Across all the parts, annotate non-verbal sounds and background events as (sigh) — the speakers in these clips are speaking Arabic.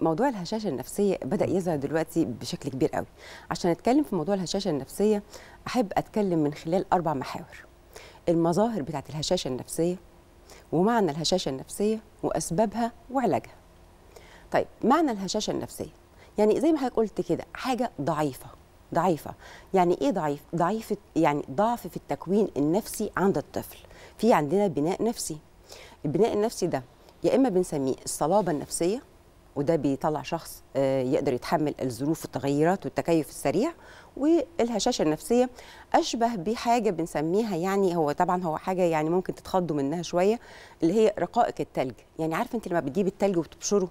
موضوع الهشاشه النفسيه بدا يظهر دلوقتي بشكل كبير قوي عشان اتكلم في موضوع الهشاشه النفسيه احب اتكلم من خلال اربع محاور المظاهر بتاعه الهشاشه النفسيه ومعنى الهشاشه النفسيه واسبابها وعلاجها طيب معنى الهشاشه النفسيه يعني زي ما حضرتك قلت كده حاجه ضعيفه ضعيفه يعني ايه ضعيف ضعيفه يعني ضعف في التكوين النفسي عند الطفل في عندنا بناء نفسي البناء النفسي ده يا اما بنسميه الصلابه النفسيه وده بيطلع شخص آه، يقدر يتحمل الظروف والتغيرات والتكيف السريع والهشاشه النفسيه اشبه بحاجه بنسميها يعني هو طبعا هو حاجه يعني ممكن تتخضوا منها شويه اللي هي رقائق التلج يعني عارفه انت لما بتجيب التلج وبتبشره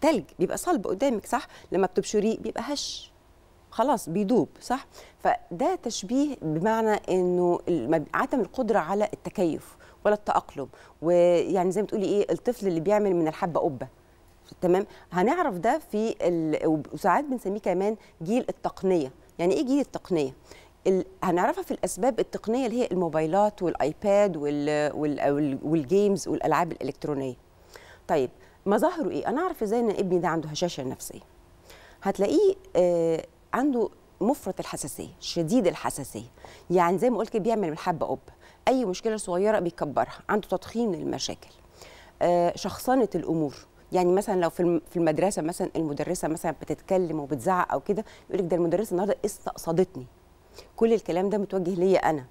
تلج بيبقى صلب قدامك صح لما بتبشريه بيبقى هش خلاص بيدوب صح فده تشبيه بمعنى انه عدم القدره على التكيف ولا التاقلم ويعني زي ما تقولي ايه الطفل اللي بيعمل من الحبه قبه تمام هنعرف ده في وساعات بنسميه كمان جيل التقنيه يعني ايه جيل التقنيه هنعرفها في الاسباب التقنيه اللي هي الموبايلات والايباد والجيمز والالعاب الالكترونيه طيب مظاهره ايه انا اعرف ازاي ان ابني ده عنده هشاشه نفسيه هتلاقيه آه عنده مفرط الحساسيه شديد الحساسيه يعني زي ما قلت بيعمل من حبه قب اي مشكله صغيره بيكبرها عنده تضخيم للمشاكل آه، شخصنه الامور يعني مثلا لو في المدرسه مثلا المدرسه مثلا بتتكلم وبتزعق او كده يقول لك ده المدرسه النهارده استقصدتني كل الكلام ده متوجه ليا انا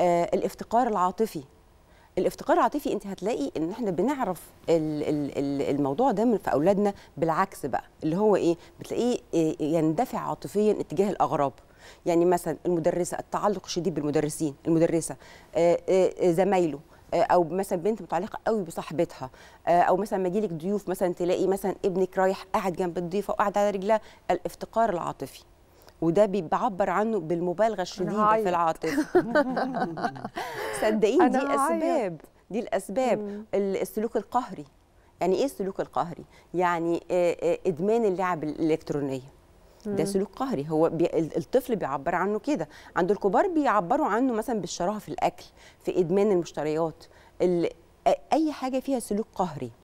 آه الافتقار العاطفي الافتقار العاطفي انت هتلاقي ان احنا بنعرف الموضوع ده من في اولادنا بالعكس بقى اللي هو ايه بتلاقيه إيه يندفع عاطفيا اتجاه الاغراب يعني مثلا المدرسه التعلق الشديد بالمدرسين المدرسه آآ آه،, آه،, آه زمايله آه، او مثلا بنت متعلقه قوي بصاحبتها آه، او مثلا ما يجيلك ضيوف مثلا تلاقي مثلا ابنك رايح قاعد جنب الضيفه وقاعد على رجلها الافتقار العاطفي وده بيعبر عنه بالمبالغه الشديده في العاطفه (laughs) صدقيني دي اسباب دي الاسباب السلوك القهري يعني ايه السلوك القهري يعني آه، ادمان اللعب الالكترونيه ده سلوك قهري هو بي... الطفل بيعبر عنه كده عند الكبار بيعبروا عنه مثلا بالشراهه في الاكل في ادمان المشتريات ال... اي حاجه فيها سلوك قهري